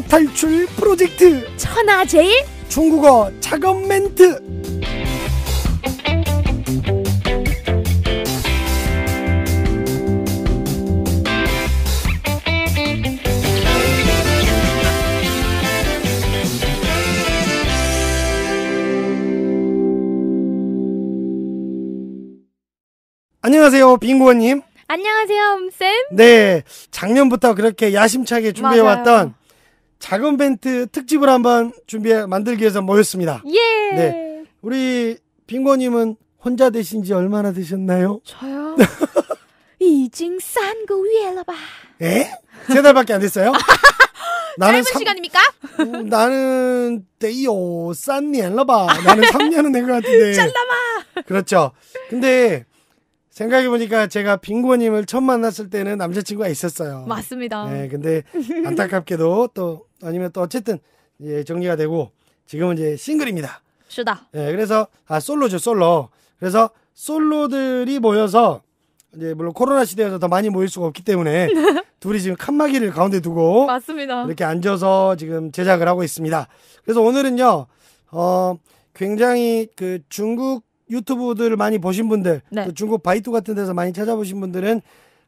독일 탈출 프로젝트 천하제일 중국어 작업 멘트 안녕하세요 빙고원님 안녕하세요, 쌤. 네, 작년부터 그렇게 야심차게 준비해왔던 맞아요. 작은 벤트 특집을 한번 준비해 만들기 위해서 모였습니다. 예. 네. 우리 빙고님은 혼자 되신 지 얼마나 되셨나요? 저요? 이징 싼거 위에라 봐. 에? 예? 세 달밖에 안 됐어요? 나는 짧은 삼, 시간입니까? 음, 나는 데이오 싼니엘라봐 나는 3년은 된 것 같은데. 짤라마. 그렇죠. 근데 생각해 보니까 제가 빙고님을 처음 만났을 때는 남자친구가 있었어요. 맞습니다. 네, 근데 안타깝게도 또 아니면 또 어쨌든 예, 정리가 되고 지금은 이제 싱글입니다. 是的. 예, 그래서 아 솔로죠 솔로. 그래서 솔로들이 모여서 이제 물론 코로나 시대여서 더 많이 모일 수가 없기 때문에 둘이 지금 칸막이를 가운데 두고 맞습니다. 이렇게 앉아서 지금 제작을 하고 있습니다. 그래서 오늘은요 어 굉장히 그 중국 유튜브들을 많이 보신 분들, 네. 또 중국 바이두 같은 데서 많이 찾아보신 분들은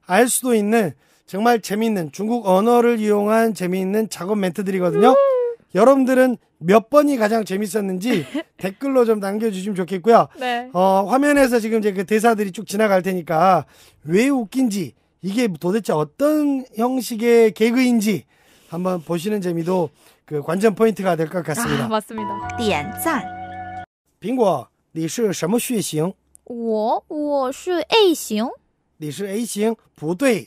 알 수도 있는 정말 재미있는 중국 언어를 이용한 재미있는 작업 멘트들이거든요. 여러분들은 몇 번이 가장 재밌었는지 댓글로 좀 남겨주시면 좋겠고요. 네. 어, 화면에서 지금 이제 그 대사들이 쭉 지나갈 테니까 왜 웃긴지 이게 도대체 어떤 형식의 개그인지 한번 보시는 재미도 그 관전 포인트가 될 것 같습니다. 아, 맞습니다. 点赞. 빙고, 你是什么血型?我我是 A 型.你是 A 型?不对.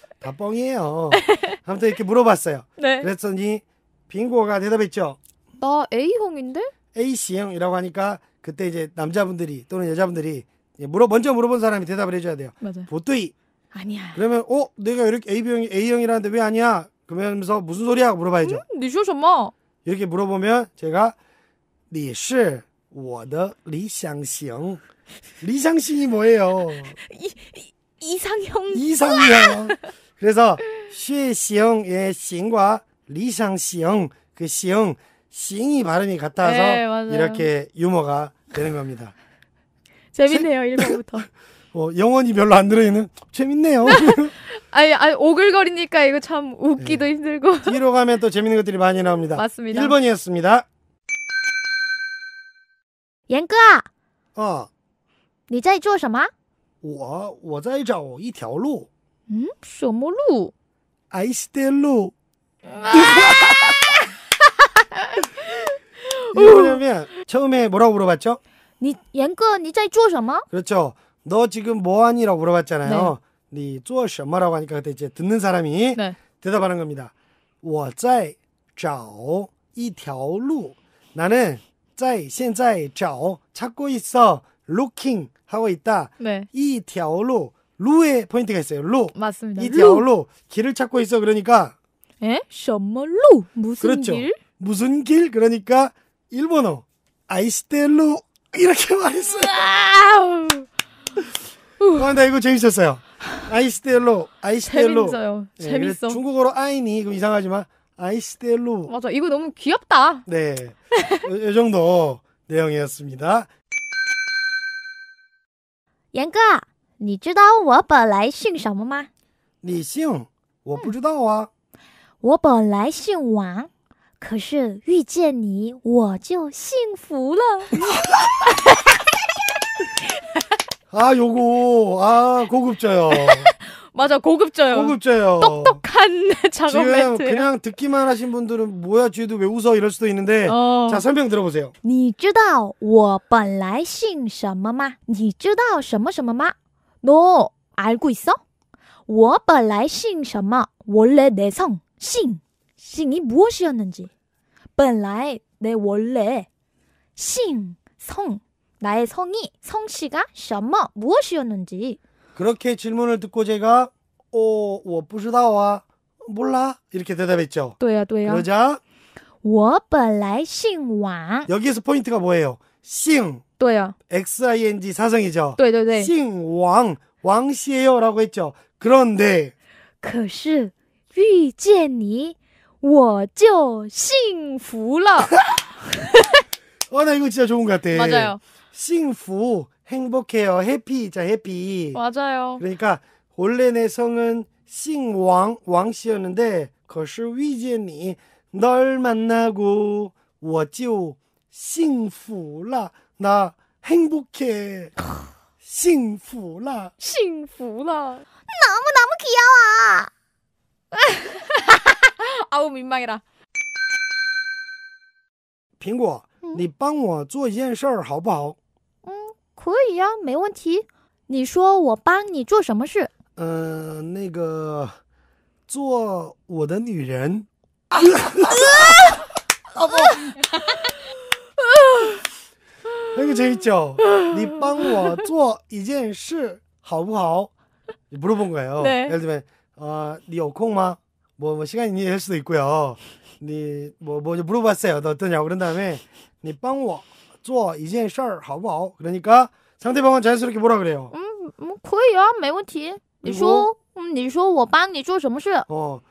다 뻥이에요. 아무튼 이렇게 물어봤어요. 네. 그랬더니 빙고가 대답했죠. 나 A형인데? A씨형이라고 하니까 그때 이제 남자분들이 또는 여자분들이 물어 먼저 물어본 사람이 대답을 해줘야 돼요. 맞아. 보뚜이. 아니야. 그러면 어 내가 이렇게 A형이 A형이라는데 왜 아니야? 그러면서 무슨 소리야? 물어봐야죠. 음, 你说什么? 네 이렇게 물어보면 제가 你是我的理想型. 네 리상싱이 뭐예요? 이, 이, 이상형. 이상형. 그래서 쉐시형의 싱과 리상시형 그 시형 싱이 발음이 같아서 네, 이렇게 유머가 되는 겁니다. 재밌네요. 1번부터. 어, 영원히 별로 안 들어있는 재밌네요. 아니, 아니 오글거리니까 이거 참 웃기도 네. 힘들고. 뒤로 가면 또 재밌는 것들이 많이 나옵니다. 맞습니다. 1번이었습니다. 옌哥啊，哦，你在做什么？我我在找一条路。 嗯，什么路？爱してる。 아! 이게 어. 뭐냐면 처음에 뭐라고 물어봤죠? 你严哥你在做什么？ 그렇죠. 너 지금 뭐하니라고 물어봤잖아요. 네, 쪼셔마라고 하니까 그때 이제 듣는 사람이 네. 대답하는 겁니다. 我在找一条路. 나는 在现在找 찾고 있어. looking 하고 있다. 네. 一条路 루에 포인트가 있어요. 루. 맞습니다. 이디아로 길을 찾고 있어. 그러니까 에? 셔머루 무슨 그렇죠. 길? 무슨 길? 그러니까 일본어 아이스텔루 이렇게 말했어요. 아, 나 어, 이거 재밌었어요. 아이스텔루아이스텔루 재밌어요. 네, 재밌어. 중국어로 아이니 그럼 이상하지만 아이스텔루 맞아, 이거 너무 귀엽다. 네, 이 정도 내용이었습니다. 양가 你知道我本来姓什么吗？你姓？我不知道啊。我本来姓王，可是遇见你我就幸福了。哈哈哈哈哈哈！啊，这个啊，高급자 요。 맞아고급자 요。 高급자 요。 똑똑한 작업맨트그냥듣기만하신분들은뭐야뒤도왜웃어이럴수도있는 데， 자설명들어보세 요。 你知道我本来姓什么吗？你知道什么什么吗？너 알고 있어? 我本来姓什么? 원래 내 성, 싱, 싱이 무엇이었는지. 本来내 원래 싱, 성, 나의 성이 성씨가 什么 무엇이었는지. 그렇게 질문을 듣고 제가 오, 어, 我不知道啊. 몰라. 이렇게 대답했죠. 또야, 또야. 그러자 我本来姓王. 여기에서 포인트가 뭐예요? 싱对啊 x I N G 사성이죠. 对对对，姓王 네. 왕씨예요라고 했죠. 그런데 可是遇见你我就幸福了 어, 나 이거 진짜 좋은 것 같아. 맞아요. 싱후 행복해요. 해피자 해피. 맞아요. 그러니까 원래 내 성은 싱왕 왕씨였는데 그是위见니널 만나고 我就幸福了，那很不巧。幸福了，幸福了，那么那么要啊！啊，我明白了。苹果，你帮我做一件事儿好不好？嗯，可以呀，没问题。你说我帮你做什么事？呃，那个，做我的女人。老婆。 个재밌죠니帮我做一件事好不好? 물어본 거예요. 네. 예를 들면 어, 니올 콩마? 뭐, 뭐 시간이 될 수도 있고요. 니뭐 뭐, 뭐 물어봤어요. 너 어떠냐고 그런 다음에 니帮我 做一件事好不好? 그러니까 상대방은 자연스럽게 뭐라 그래요? 嗯嗯，可以啊，没问题。你说，嗯，你说我帮你做什么事？ 음, 뭐, 어,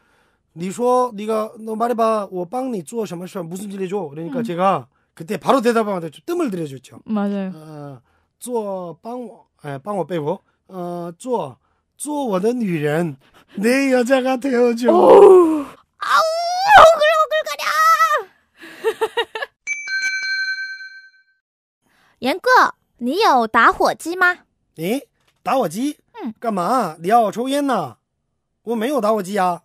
니쇼 니가 너 말해봐. 我帮你做什么事 무슨 일이죠? 그러니까 음. 제가 그때肯定跑路得到帮忙的，都没得了就叫。아的！呃，做帮我，哎，帮我背锅。呃，做做我的女人。내여자가되어 줘。 아呜！啊呜！我 滚！我滚开呀！严哥，你有打火机吗？你打火机？嗯。干嘛？你要抽烟呐？我没有打火机啊。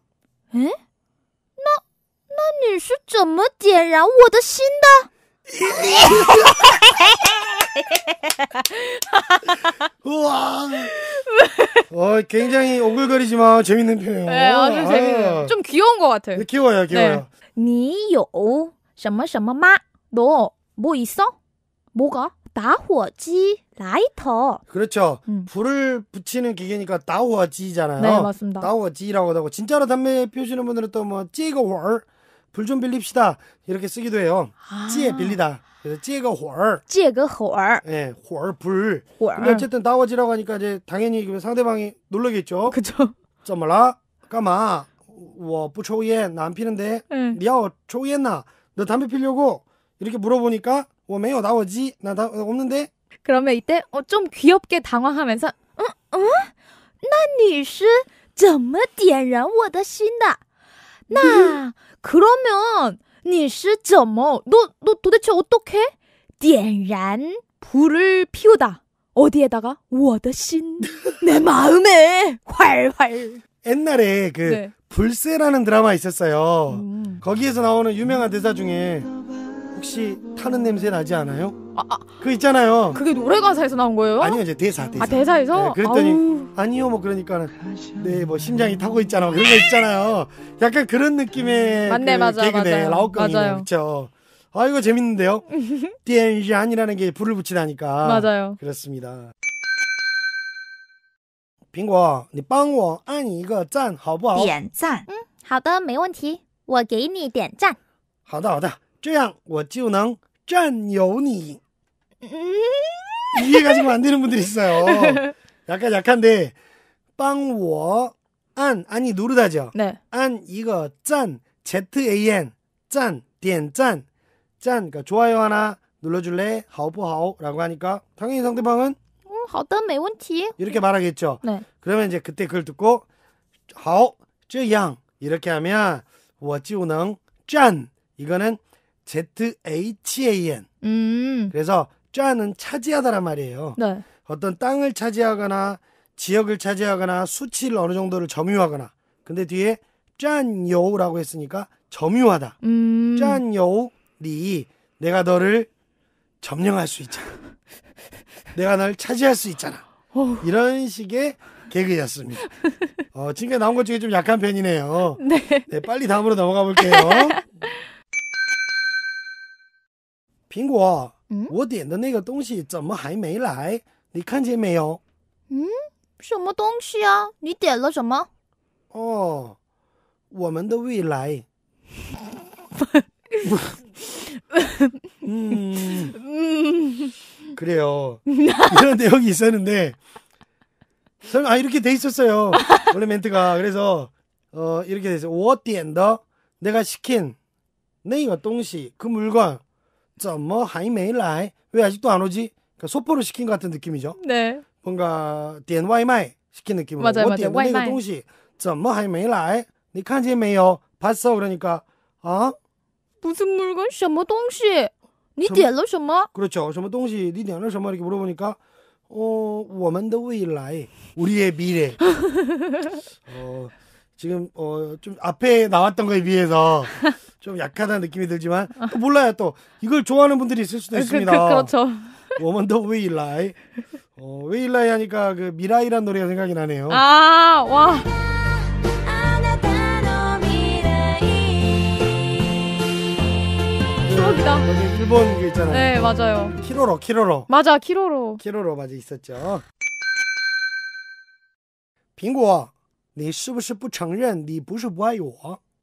嗯，那那你是怎么点燃我的心的？ 우와. 어, 굉장히 오글거리지만 재밌는 표현. 네, 아주 아, 재밌네요. 좀 귀여운 것 같아요. 네, 귀여워요, 네. 귀여워요. 니요, 샤마 샤마마, 너 뭐 있어? 뭐가? 다호지 라이터. 그렇죠. 음. 불을 붙이는 기계니까 다호지잖아요 네, 맞습니다. 나호지라고 하고 진짜로 담배 피우시는 분들은 또 뭐 찌거월 불좀 빌립시다 이렇게 쓰기도 해요. 아. 찌에 빌리다. 그래서 찌에가 홀. 찌에가 홀. 예, 홀 불. 홀. 근데 어쨌든 나워지라고 하니까 이제 당연히 상대방이 놀라겠죠. 그죠. 점말라 까마. 我不抽烟,나안 예, 피는데. 응. 你要抽烟呐?너 예, 담배 피려고? 이렇게 물어보니까 我没有 나오지? 나 다, 없는데. 그러면 이때 어, 좀 귀엽게 당황하면서 응? 응? 나女士怎么点燃我的心的？ 나 그러면 니是怎么? 너너 도대체 어떻게? 点燃 불을 피우다. 어디에다가? 我的心내 마음에 활활. 옛날에 그 네. 불새라는 드라마 있었어요. 음. 거기에서 나오는 유명한 대사 중에 혹시 타는 냄새 나지 않아요? 아, 아. 그 있잖아요. 그게 노래 가사에서 나온 거예요? 아니요 이제 대사 대사. 아 대사에서? 네, 그랬더니 아우. 아니요 뭐 그러니까는 네뭐 심장이 타고 있잖아 뭐 그런 거 있잖아요. 약간 그런 느낌의 맞네, 그 맞아, 개그네 맞아요. 라오깡이 맞아요. 그렇죠. 아 이거 재밌는데요. 띠엔샨이라는 게 불을 붙이다니까. 맞아요. 그렇습니다. 苹果，你帮我按一个赞好不好？点赞。嗯，好的，没问题，我给你点赞。好的，好的。这样我就能占有你. 이해가 지금 안 되는 분들 있어요. 약간 약한데 빵워 안 아니 누르다죠. 네. 안 이거 짠 Z A N 짠 짠짠 짠그 좋아요 하나 눌러줄래 하오보라고 하니까 당연히 상대방은 어, 好的,没问题. 이렇게 말하겠죠. 네. 그러면 이제 그때 그걸 듣고 하오 쯔 이렇게 하면 워지우능 이거는 Z-H-A-N. 음. 그래서 쫘는 차지하다란 말이에요. 네. 어떤 땅을 차지하거나 지역을 차지하거나 수치를 어느 정도를 점유하거나. 근데 뒤에 짠여우라고 했으니까 점유하다. 음. 짠여우니 내가 너를 점령할 수 있잖아. 내가 널 차지할 수 있잖아. 어후. 이런 식의 개그였습니다. 어, 지금까지 나온 것 중에 좀 약한 편이네요. 네. 네 빨리 다음으로 넘어가 볼게요. 苹果，嗯，我点的那个东西怎么还没来？你看见没有？嗯，什么东西啊？你点了什么？哦，我们的未来。음, 음. 그래요. 이런 내용이 있었는데 설명 아 이렇게 돼 있었어요. 원래 멘트가 그래서 어 이렇게 돼 있어. 我点的 내가 시킨 네가 동시 그 물건 怎么还没来？왜 뭐 아직도 안 오지? 그 소포를 시킨 것 같은 느낌이죠. 네. 뭔가 点外卖 시킨 느낌으로. 맞아요, 뭐 맞아요. 外卖东西怎么还没来?你看见没有? 봤어? 그러니까 아? 무슨 물건? 什么东西?你点了什么? 그렇죠. 什么东西?你点了什么? 이렇게 물어보니까 어, 我们的未来, 우리의 미래. 어, 지금 어, 좀 앞에 나왔던 거에 비해서 좀약하다는 느낌이 들지만 또 몰라요 또 이걸 좋아하는 분들이 있을 수도 그, 그, 있습니다. 그, 그, 그렇죠. 워먼더 웨일라이. 어, 웨일라이 하니까 그 미라이란 노래가 생각이 나네요. 아, 와. 여기 일본 그 있잖아요. 네, 맞아요. 그 키로로, 키로로. 맞아, 키로로. 키로로 맞아 있었죠. 빙고, 你是不是不承认你不是不爱我？ 네,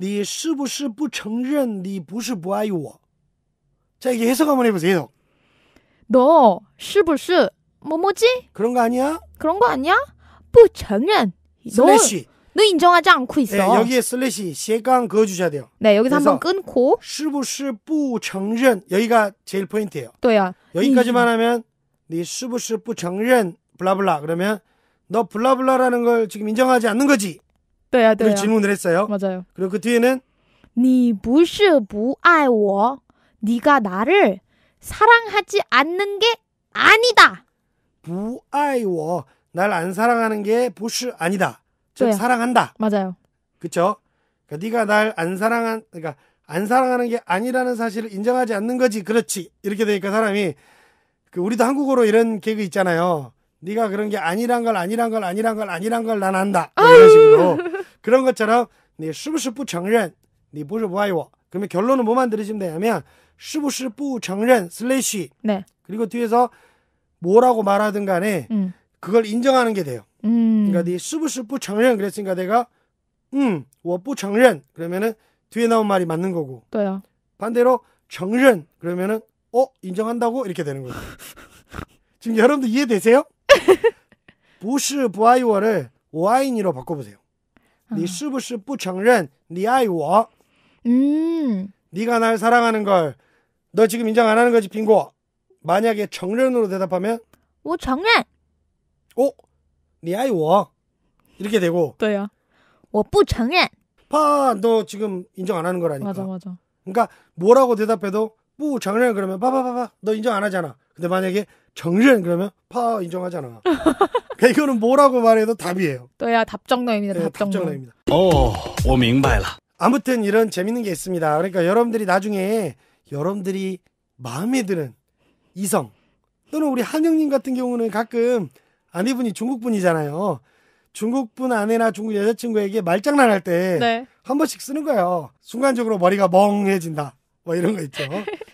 你是不是不承认你不是不爱我？자 해석 한번 해보세요. 너是不是 뭐 뭐지? 그런 거 아니야? 그런 거 아니야? 不承认. 슬래시. 너 인정하지 않고 있어. 네, 여기에 슬래시 시강 그어주셔야 돼요. 네, 여기서 한번 끊고. 是不是不承认 여기가 제일 포인트예요. 또야. 여기까지만 음。 하면 니是不是不承认 블라블라 그러면 너 블라블라라는 걸 지금 인정하지 않는 거지. 对啊对呀 네, 아, 그 네. 질문을 했어요. 맞아요. 그리고 그 뒤에는 你不是不爱我, 네가 나를 사랑하지 않는 게 아니다. 부아이날안 사랑하는 게 부슈 아니다. 즉 네. 사랑한다. 맞아요. 그쵸? 그러니까 네가 날 안 사랑한 그러니까 안 사랑하는 게 아니라는 사실을 인정하지 않는 거지. 그렇지. 이렇게 되니까 사람이 그 우리도 한국어로 이런 개그 있잖아요. 네가 그런 게 아니란 걸 아니란 걸 아니란 걸 아니란 걸난 안다 뭐 이런 식으로 그런 것처럼 네是不是不承认你不是不爱我 네 그러면 결론은 뭐만 들어지면 되냐면 是不是不承认 슬래시 네. 그리고 뒤에서 뭐라고 말하든 간에 음. 그걸 인정하는 게 돼요. 음. 그러니까 네是不是不承认 그랬으니까 내가 음, 我不承认 그러면은 뒤에 나온 말이 맞는 거고. 또요. 반대로 承认 그러면은 어, 인정한다고 이렇게 되는 거죠. 지금 여러분들 이해되세요? 부시 부아이를오아이로 바꿔보세요. 아. 니 스부시 부承认 니아이 음. 네가 날 사랑하는 걸 너 지금 인정 안 하는 거지 빙고. 만약에 정련으로 대답하면 我承认. 오, 니아이워. 이렇게 되고. 또요. 我不承认. 파, 너 지금 인정 안 하는 거라니까. 맞아, 맞아. 그러니까 뭐라고 대답해도 不 뭐, 정연 그러면 빠빠빠빠 너 인정 안 하잖아. 근데 만약에 정연 그러면 파 인정하잖아. 그 이거는 뭐라고 말해도 답이에요. 또야 답정너입니다. 네, 답정너입니다. 오, 어, 오밍바이 어, 아무튼 이런 재밌는 게 있습니다. 그러니까 여러분들이 나중에 여러분들이 마음에 드는 이성 또는 우리 한영님 같은 경우는 가끔 아내분이 중국분이잖아요. 중국분 아내나 중국 여자친구에게 말장난할 때한 네. 번씩 쓰는 거예요. 순간적으로 머리가 멍해진다. 뭐 이런 거 있죠.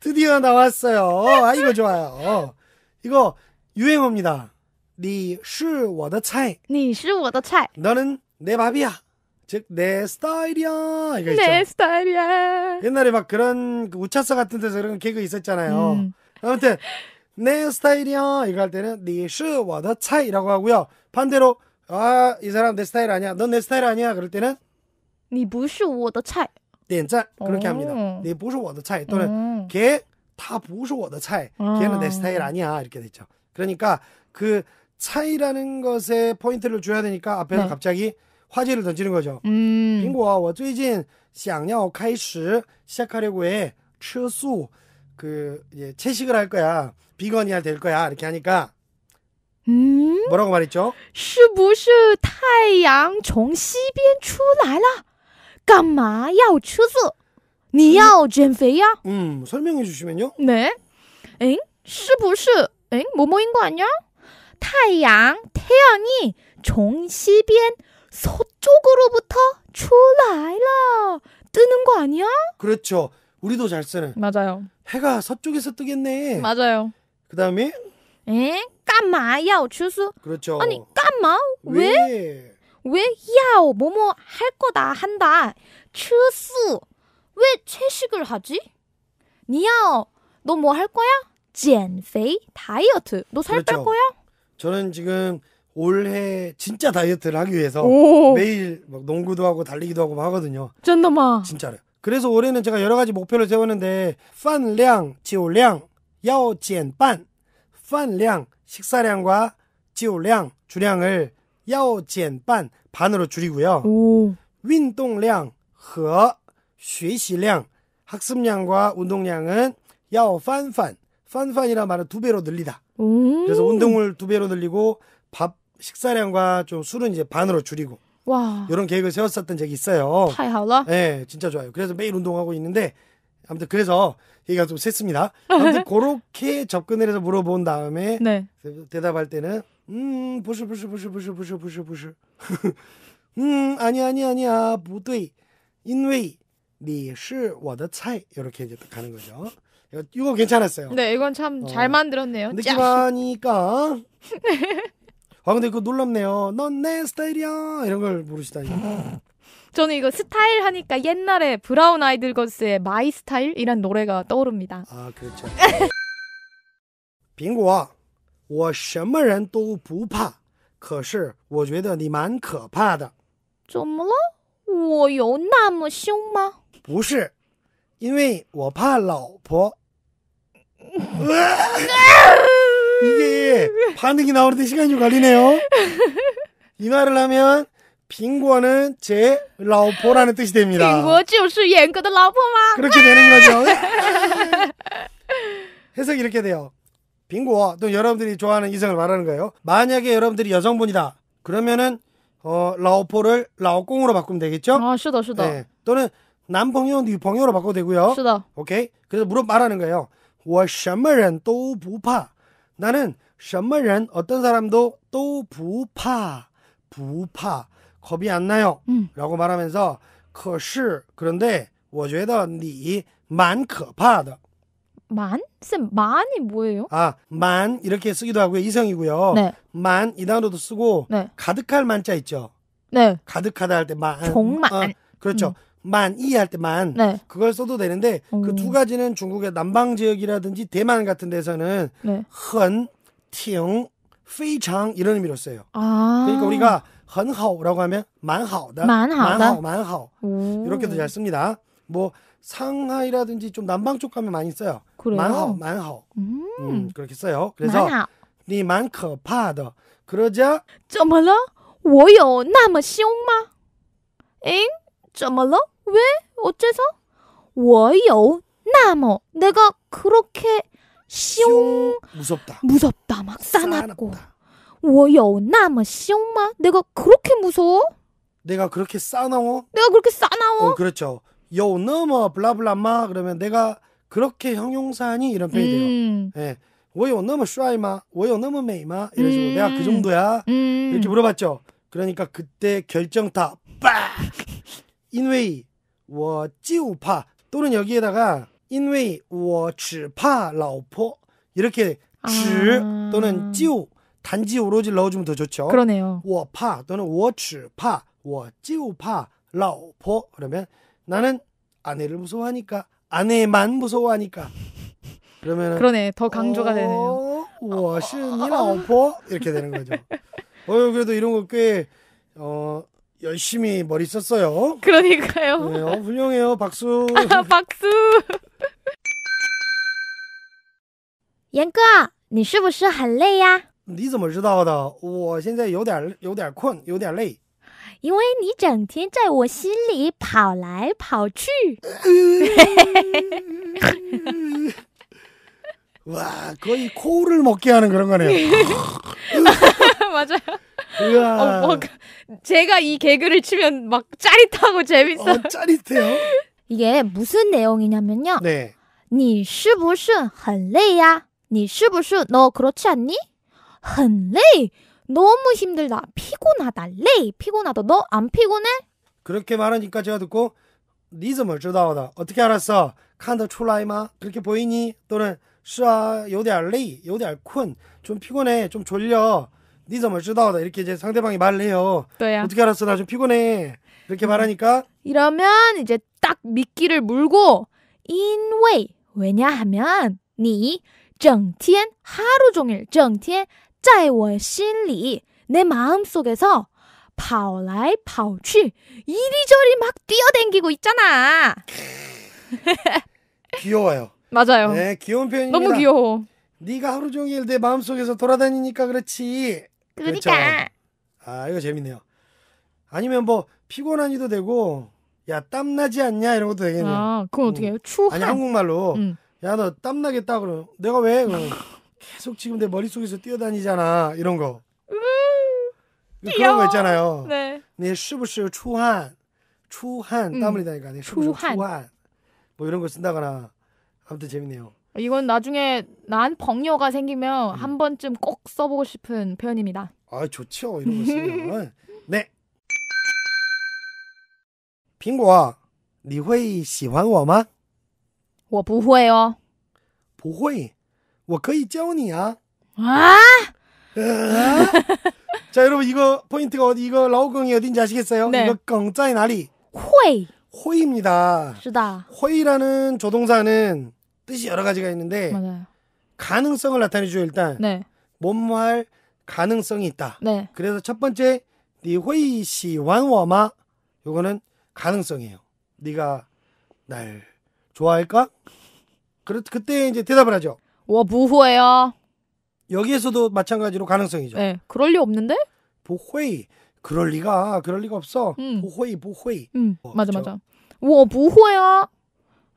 드디어 나왔어요. 아, 이거 좋아요. 이거 유행어입니다. 你是我的菜.你是我的菜. 너는 내 밥이야. 즉, 내 스타일이야. 이거 있죠. 내 스타일이야. 옛날에 막 그런 그 우차서 같은 데서 그런 개그 있었잖아요. 음. 아무튼, 내 스타일이야. 이거 할 때는 你是我的菜이라고 하고요. 반대로, 아, 이 사람 내 스타일 아니야. 넌 내 스타일 아니야. 그럴 때는 你不是我的菜. 点赞그렇게 네, 합니다. 네, 不是我的菜 또는 음. 걔다 不是我的菜. 아. 걔는 내 스타일 아니야 이렇게 되죠. 그러니까 그 차이라는 것에 포인트를 줘야 되니까 앞에서 네. 갑자기 화제를 던지는 거죠. 음. 빙고我最近想要开始 시작하려고 해. 추수 그 이제 채식을 할 거야. 비건이야 될 거야. 이렇게 하니까 음? 뭐라고 말했죠? 是不是太阳从西边出来了?干嘛要吃素？你要减肥呀？ 음, 설명해 주시면요. 네. 엥? 是不是 엥? 뭐뭐인 거 아니야? 太阳, 태양이 종시변 서쪽으로부터 出来了. 뜨는 거 아니야? 그렇죠. 우리도 잘 쓰는 맞아요. 해가 서쪽에서 뜨겠네. 맞아요. 그다음에 엥? 까마, 야, 추수. 그렇죠. 아니, 까마? 왜? 왜? 왜 히야오 뭐뭐 할 거다 한다 추수 왜 채식을 하지? 니야오 너 뭐 할 거야? 减肥 다이어트 너 살뺄 그렇죠. 거야? 저는 지금 올해 진짜 다이어트를 하기 위해서 오. 매일 막 농구도 하고 달리기도 하고 막 하거든요. 真的吗? 진짜로. 그래서 올해는 제가 여러 가지 목표를 세웠는데 판량, 지오량, 야오젠반, 판량, 식사량과 지오량, 주량을 要减半 반으로 줄이고요. 오. 운동량 和学习量, 학습량과 운동량은 要翻番, 판翻이란 말은 두 배로 늘리다. 그래서 운동을 두 배로 늘리고 밥 식사량과 좀 술은 이제 반으로 줄이고. 와. 이런 계획을 세웠었던 적이 있어요. 太好了. 네, 예, 진짜 좋아요. 그래서 매일 운동하고 있는데 아무튼 그래서 얘기가 좀 셌습니다. 아무튼 그렇게 접근을 해서 물어본 다음에 네. 대답할 때는 음, 不是不是不是不是不是不是不是嗯아니아니아니야不对因为你是我的菜이렇게이제가는거죠 음, 이거, 이거 괜찮았어요. 네, 이건 참잘 어. 만들었네요. 느끼하니까. 네. 아 근데 그거 놀랍네요. 넌 내 스타일이야 이런 걸부르시다니 저는 이거 스타일 하니까 옛날에 브라운 아이들 걸스의 마이 스타일이란 노래가 떠오릅니다. 아 그렇죠. 네. 빙고와 我什么人都不怕，可是我觉得你蛮可怕的。怎么了？我有那么凶吗？不是，因为我怕老婆。이말을하 면， 苹果는제라오라는뜻이됩니 다。 就是严格的老婆그렇게되는거 죠。 해석이렇게돼요 빙고 또 여러분들이 좋아하는 이성을 말하는 거예요. 만약에 여러분들이 여성분이다 그러면은 어 라오포를 라오공으로 바꾸면 되겠죠? 아, 슈다 슈다. 네. 또는 남봉요, 뉴봉요로 바꿔도 되고요. 슈다. 오케이. 그래서 물어 말하는 거예요. 我什么人都不怕. 나는 什么人 어떤 사람도 都不怕. 부파 겁이 안 나요. 음. 라고 말하면서 可是 그런데 我觉得你蛮可怕的. 만? 쌤, 만이 뭐예요? 아, 만 이렇게 쓰기도 하고요. 이성이고요. 네. 만이 단어도 쓰고 네. 가득할 만자 있죠. 네. 가득하다 할 때 만. 종만. 아, 그렇죠. 음. 만이 할 때만 네. 그걸 써도 되는데 그 두 가지는 중국의 남방 지역이라든지 대만 같은 데서는 네. 헌, 팅, 페이창 이런 의미로 써요. 아. 그러니까 우리가 很好라고 하면 만하오다. 만하오, 만하오. 이렇게도 잘 씁니다. 뭐 상하이라든지 좀 남방 쪽 가면 많이 써요. 그래요? 만호, 만호. 음, 음 그렇게 써요. 그래서 니만 커파더. 그러자 怎么了?我有那么凶吗? 엥? 怎么了? 왜? 어째서? 我有那么 내가 그렇게 슝 무섭다. 무섭다. 막 싸납고. 워요那么凶吗? 내가 그렇게 무서워? 내가 그렇게 싸나워? 내가 그렇게 싸나워? 어, 그렇죠. 요 너머 블라블라마 그러면 내가 그렇게 형용사니 이런 표현이 음. 돼요. 예. 我요 너무 帅吗我有那么美吗 이런 식으로 음. 내가 그 정도야? 음. 이렇게 물어봤죠. 그러니까 그때 결정타 빡! 인웨이 我就怕 또는 여기에다가 인웨이 我只怕老婆 이렇게 只 아. 또는 就 단지 오로지 넣어주면 더 좋죠. 그러네요. 我怕 또는 我只怕我就怕老婆 그러면 나는 아내를 무서워하니까 아내만 무서워하니까. 그러면 그러네 더 강조가 어, 되네요. 워신이나 어. 어퍼 이렇게 되는 거죠. 어 그래도 이런 거꽤어 열심히 머리 썼어요. 그러니까요. 네, 어, 훌륭해요. 박수. 아, 박수. 严哥，你是不是很累呀？你怎么知道的？我现在有点有点困，有点累。 因为你整天在我心里跑来跑去。와 거의 코를 먹게 하는 그런 거네요. 맞아요. 어, 어, 제가 이 개그를 치면 막 짜릿하고 재밌어. 어, 짜릿해요. 이게 무슨 내용이냐면요. 네. 你是不是很累呀?你是不是너 그렇지 않니? 很累。 너무 힘들다. 피곤하다. 레이. 피곤하다. 너 안 피곤해? 그렇게 말하니까 제가 듣고 니즘을知道的 어떻게 알았어? 看得出来吗? 그렇게 보이니? 또는 是啊,有点累,有点困,좀 피곤해, 좀 졸려. 니즘을知道的 이렇게 이제 상대방이 말을 해요. 또야. 어떻게 알았어? 나 좀 피곤해. 이렇게 음. 말하니까 이러면 이제 딱 미끼를 물고 因为 왜냐하면 니整天 하루 종일 整天 在我心里내 마음 속에서 跑来跑去 이리저리 막 뛰어댕기고 있잖아. 귀여워요. 맞아요. 네, 귀여운 표현입니다. 너무 귀여워. 네가 하루 종일 내 마음 속에서 돌아다니니까 그렇지. 그러니까. 그렇죠? 아 이거 재밌네요. 아니면 뭐 피곤하니도 되고 야 땀나지 않냐 이런 것도 되겠네요. 아 그건 어떻게 해요? 추한. 아니 한국말로 음. 야너 땀나겠다 그럼 내가 왜? 그럼. 계속 지금 내 머릿속에서 뛰어다니잖아. 이런 거. 음, 그런 거 있잖아요. 네. 你是不是出汗? 네, 추한 음. 땀 흘리다니까. 네, 추한. 추한. 뭐 이런 거 쓴다거나 아무튼 재밌네요. 이건 나중에 난 벙여가 생기면 음. 한 번쯤 꼭 써보고 싶은 표현입니다. 아 좋죠 이런 거 쓰면. 네. 빙고苹果,你会喜欢我吗?我不会哦.不会. 我可以教你啊。 와! 어? 아자 여러분 이거 포인트가 어디 이거 라오공이 어딘지 아시겠어요? 네. 이거 경자의 날이 호이. 호이입니다. 是的. 호이라는 조동사는 뜻이 여러 가지가 있는데 맞아요. 가능성을 나타내죠 일단 네. 뭔할 가능성이 있다. 네. 그래서 첫 번째 니 호이 시완워마 요거는 가능성이에요. 네가 날 좋아할까? 그렇 그때 이제 대답을 하죠. 와 무호야. 여기에서도 마찬가지로 가능성이죠. 네, 그럴 리 없는데? 보호이 그럴 리가 그럴 리가 없어. 보호이 음. 보호이. 음, 어, 맞아 맞아. 와 무호야.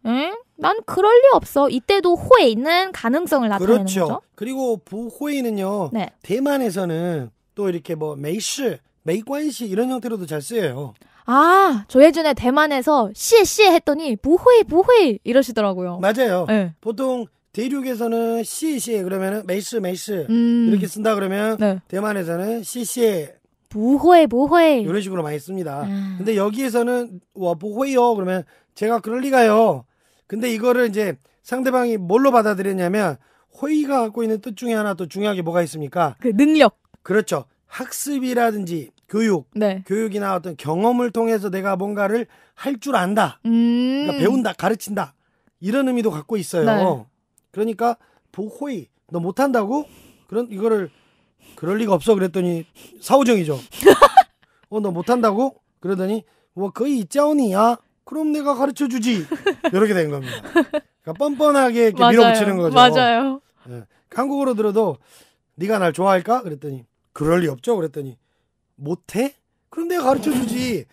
응? 난 그럴 리 없어. 이때도 호에 있는 가능성을 나타내는 그렇죠. 거죠. 그리고 부호이는요. 네. 대만에서는 또 이렇게 뭐 메이시, 메이관시 이런 형태로도 잘 쓰여요. 아, 조혜준의 대만에서 씨에 씨에 했더니 부호이 부호이 이러시더라고요. 맞아요. 네. 보통 대륙에서는 시시 그러면은 메이스 메이스 음. 이렇게 쓴다 그러면 네. 대만에서는 시시 보호해 보호해 이런 식으로 많이 씁니다. 음. 근데 여기에서는 와 보호해요 그러면 제가 그럴 리가요. 근데 이거를 이제 상대방이 뭘로 받아들였냐면 호의가 갖고 있는 뜻 중에 하나 또 중요하게 뭐가 있습니까? 그 능력. 그렇죠. 학습이라든지 교육, 네. 교육이나 어떤 경험을 통해서 내가 뭔가를 할 줄 안다. 음. 그러니까 배운다, 가르친다. 이런 의미도 갖고 있어요. 네. 그러니까 보호이 너 못한다고? 그런 이거를 그럴 리가 없어 그랬더니 사우정이죠. 어 너 못한다고? 그러더니 뭐 거의 있자오니야. 그럼 내가 가르쳐 주지. 이렇게 된 겁니다. 그러니까 뻔뻔하게 이렇게 맞아요. 밀어붙이는 거죠. 맞아요. 예. 한국어로 들어도 네가 날 좋아할까? 그랬더니 그럴 리 없죠. 그랬더니 못해? 그럼 내가 가르쳐 주지.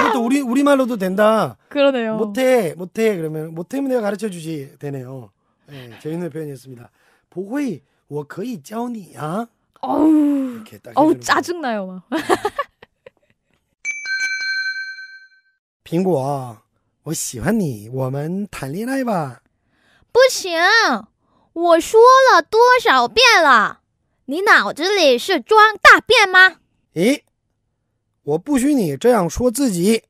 이것도 우리 우리 말로도 된다. 그러네요. 못해, 못해. 그러면 못해면 내가 가르쳐 주지 되네요. 哎，周恩的표현이었습니다不会，我可以教你呀。哦，哦，我好烦啊。苹果，我喜欢你，我们谈恋爱吧。不行，我说了多少遍了？你脑子里是装大便吗？咦，我不许你这样说自己。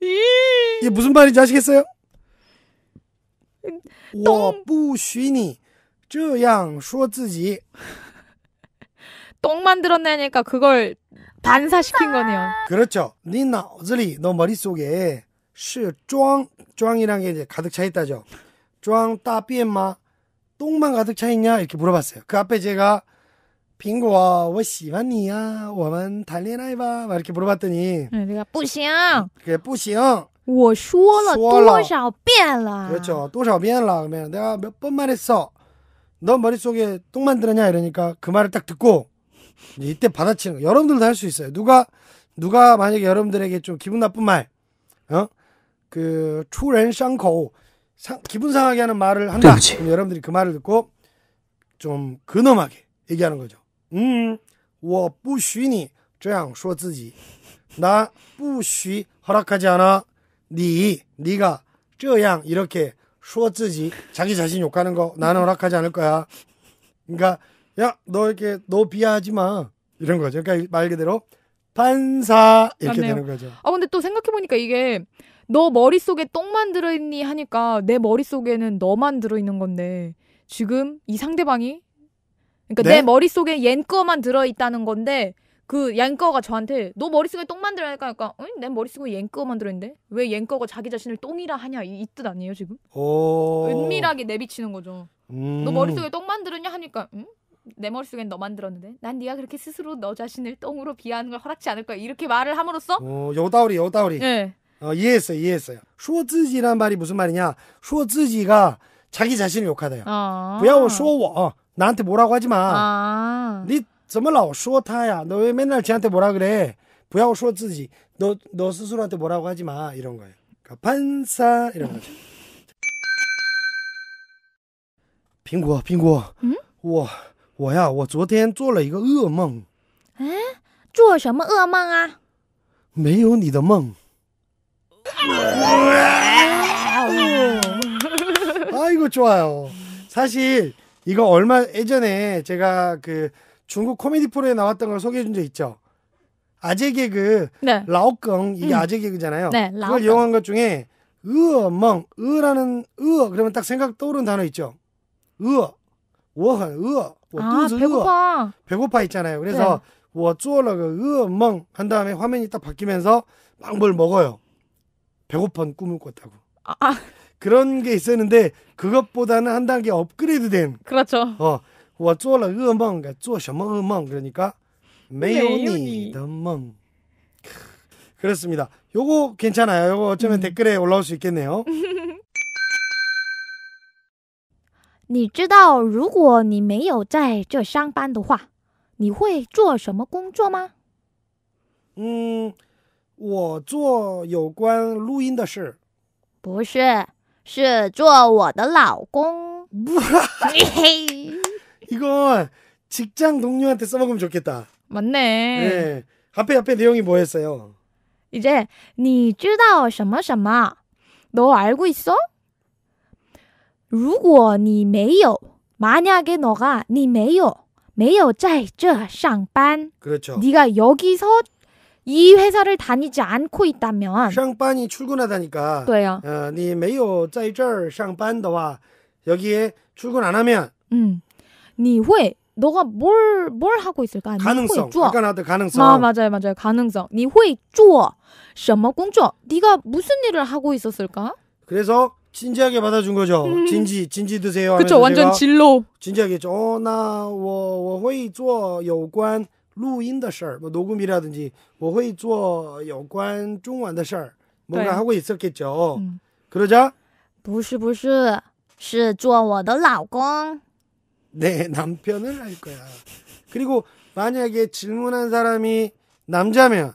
咦，무不是把你加起来어 我不许你这样说自己。똥 만들어내니까 그걸 반사시킨 거네요. 그렇죠. 네 나오즈리 너 머릿속에 是装装이란 게 이제 가득 차 있다죠. 쫑 따비엠마 똥만 가득 차 있냐 이렇게 물어봤어요. 그 앞에 제가 빙고와 我喜欢你呀我们谈恋爱吧막 이렇게 물어봤더니 네, 내가 뿌시야 그게 뿌시야 我说了多少遍了？ 그렇죠. 또샤비엔 그러면 내가 몇 번 말했어. 너 머릿속에 똥 만들었냐 이러니까 그 말을 딱 듣고 이때 받아치는 거. 여러분들도 할 수 있어요. 누가 누가 만약에 여러분들에게 좀 기분 나쁜 말, 어? 그 초렌 샹코 기분 상하게 하는 말을 한다. 그럼 여러분들이 그 말을 듣고 좀 근엄하게 얘기하는 거죠. 음, 我不许你这样说自己. 나不许 허락하지 않아. 니, 니가 这양 이렇게 说自지 자기 자신 욕하는 거 나는 허락하지 않을 거야. 그러니까 야 너 이렇게 너 비하하지 마 이런 거죠. 그러니까 말 그대로 판사 이렇게 맞네요. 되는 거죠. 아 근데 또 생각해 보니까 이게 너 머릿속에 똥만 들어있니 하니까 내 머릿속에는 너만 들어있는 건데 지금 이 상대방이 그러니까 네? 내 머릿속에 옌 거만 들어있다는 건데 그 앵커가 저한테 너 머릿속에 똥만들어야할까 그러니까 응? 내 머릿속에 앵커 만들었는데 왜 앵커가 자기 자신을 똥이라 하냐 이 뜻 아니에요 지금? 오. 은밀하게 내비치는 거죠. 음. 너 머릿속에 똥 만들었냐 하니까 응? 내 머릿속엔 너 만들었는데 난 네가 그렇게 스스로 너 자신을 똥으로 비하하는 걸허락치 않을 거야 이렇게 말을 함으로써 어, 여다우리 여다우리 네. 예. 어, 이해했어요 이해했어요 说自지란 말이 무슨 말이냐 说自지가 자기 자신을 욕하대요 아. 不要我说我 어, 나한테 뭐라고 하지 마 아. 네 怎么老说他呀너왜맨날쟤한테뭐라그래不要说自己너너스스로한테뭐라고하지마이런거예요그판사이런거죠苹果苹果嗯我我呀我昨天做了一个噩梦哎做什么噩梦啊没有你的梦아이고좋아요사실이거얼마예전에제가그 중국 코미디 프로에 나왔던 걸 소개해 준 적 있죠. 아재 개그 네. 라오껑 이게 음. 아재 개그잖아요. 네, 그걸 이용한 것 중에 으멍 으라는 으 그러면 딱 생각 떠오른 단어 있죠. 으 워헌 으 아, 배고파. 배고파 있잖아요. 그래서 네. 워쭈얼그 으멍 한 다음에 화면이 딱 바뀌면서 막뭘 먹어요. 배고픈 꿈을 꿨다고. 아, 아. 그런 게 있었는데 그것보다는 한 단계 업그레이드된 그렇죠. 어我做了噩梦，该做什么噩梦？个你个没有你的梦。그습니다요거괜찮요요거어쩌면댓글에올라올수있겠네요你知道，如果你没有在这上班的话，你会做什么工作吗？嗯，我做有关录音的事。不是，是做我的老公。 이건 직장 동료한테 써먹으면 좋겠다. 맞네. 네. 앞에 앞에 내용이 뭐였어요? 이제 니쯔다 什么什么너 알고 있어? 如果你没有 만약에 너가 你没有没有在这上班 그렇죠. 네가 여기서 이 회사를 다니지 않고 있다면 上班이 출근하다니까. 对呀. 어, 你没有在这上班的话 여기에 출근 안 하면 음. 니회 너가 뭘 뭘 하고 있을까? 가능성. 아까 그러니까 나도 가능성. 아 맞아요 맞아요 가능성. 니회做什么工作 네가 무슨 일을 하고 있었을까? 그래서 진지하게 받아준 거죠. 음. 진지 진지 드세요. 그쵸 완전 진로. 진지하게 했죠. 어나我我会做有关 录音的事儿，뭐 녹음이라든지 我会做有关中文的事儿， 뭔가 네. 하고 있었겠죠. 음. 그러자 不是不是是做我的老公。내 남편을 할 거야. 그리고 만약에 질문한 사람이 남자면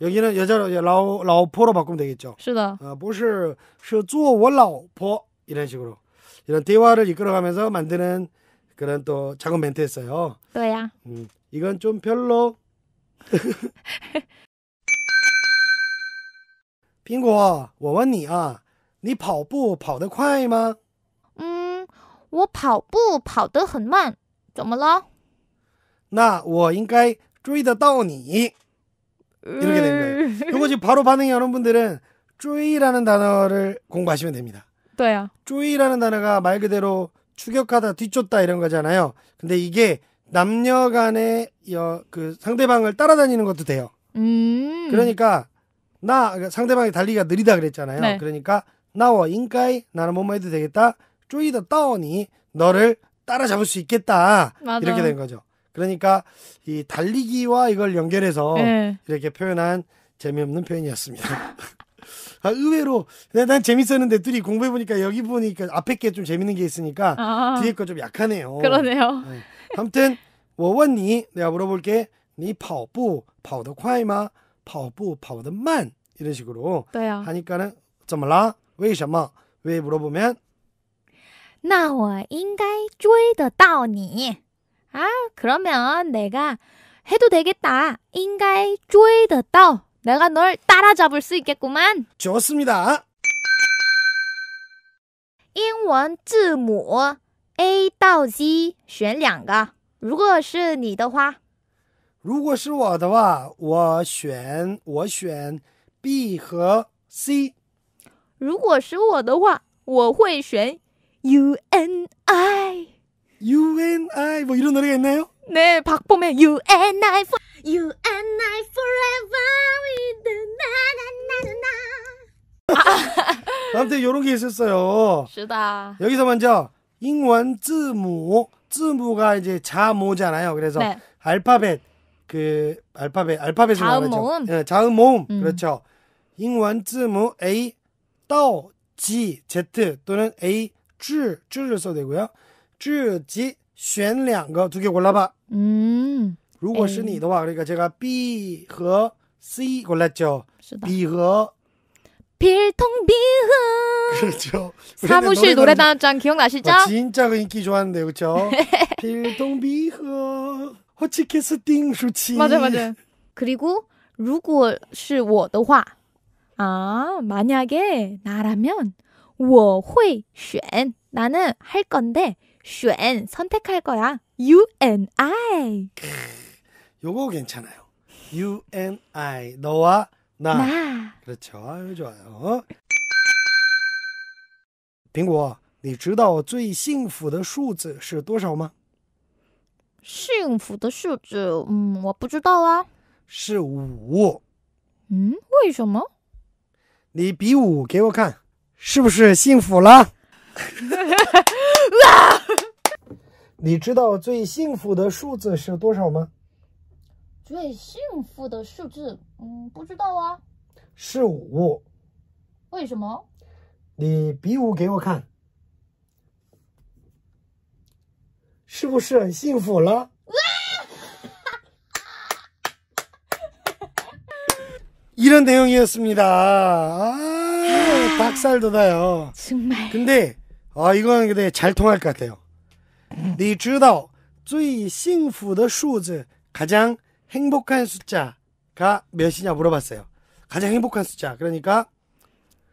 여기는 여자로 라오 라오포로 바꾸면 되겠죠. 是的. 아, 不是,是做我老婆 이런 식으로 이런 대화를 이끌어가면서 만드는 그런 또 작은 멘트였어요. 对呀. 음, 이건 좀 별로. 빙고, 我问你啊,你跑步跑得快吗?我跑步跑得很慢，怎么了？那我应该追得到你。 이렇게 된 거예요. 이것이 바로 반응이 여러분들은 쪼이라는 단어를 공부하시면 됩니다. 또요. 쪼이라는 단어가 말 그대로 추격하다, 뒤쫓다 이런 거잖아요. 근데 이게 남녀 간의 그 상대방을 따라다니는 것도 돼요. 음. 그러니까 나 그러니까 상대방이 달리기가 느리다 그랬잖아요. 네. 그러니까 나워 인가이 나는 뭐만 해도 되겠다. 쪼이 더 따오니 너를 따라잡을 수 있겠다. 맞아. 이렇게 된 거죠. 그러니까 이 달리기와 이걸 연결해서 네. 이렇게 표현한 재미없는 표현이었습니다. 아, 의외로 난, 네, 난 재밌었는데 둘이 공부해 보니까 여기 보니까 앞에 게 좀 재밌는 게 있으니까 아, 뒤에 거 좀 약하네요. 그러네요. 네. 아무튼 워원니 내가 물어볼게. 니跑步跑得快워跑파워得만 이런 식으로 네. 하니까는 怎么啦?为什么?왜 물어보면 那我应该追得到你啊？그러면내가해도되겠 다， 应该追得到，내가널따라잡을수있겠구 만。 좋습니 다。 英文字母 A 到 Z 选两个，如果是你的话，如果是我的话，我选我选 B 和 C。如果是我的话，我会选。You n I. u n I 뭐 이런 노래가 있나요? 네, 박봄의 u n I for u n I forever with 나나나나. 아, 아. 아무튼 요런 게 있었어요. 是的. 여기서 먼저 잉원 쯔무 쯔무가 이제 자모잖아요. 그래서 네. 알파벳 그 알파벳 알파벳을 자음 말하죠. 모음. 예, 자음 모음 음. 그렇죠. 잉원 쯔무 A 떠 G Z 또는 A 쥐, 쥐를 써도 되고요. 쥐지, 选两个두개 골라봐. 음. 如果是你的话, 그러니까 제가 B 和 C 골랐죠. B 和 필통 비흥. 그렇죠. 사무실 노래 단장 기억나시죠? 어, 진짜 그 인기 좋았는데 그렇죠. 필통 비흥. 허치케스 띵수치. 맞아 맞아. 그리고 如果是我的话,아 만약에 나라면 我会选나는할건 데。 選。選定會選。選定會 u 選定會選。選定會選。選定會選。選定會選。I. 定會選。選定會選。選定會選。選定會選。選定會選。選定會選。選定會選。選定會選。選定會選。選定會選。選定會選。選定會選。選定會選。選定會是不是幸福了？你知道最幸福的数字是多少吗？最幸福的数字，嗯，不知道啊。是五。为什么？你比五给我看，是不是很幸福了？이런내용이었습니다 아, 박살도 나요. 정말. 근데 아 이건 근데 잘 통할 것 같아요. 你知道最幸福的数字 네, 가장 행복한 숫자가 몇이냐 물어봤어요. 가장 행복한 숫자. 그러니까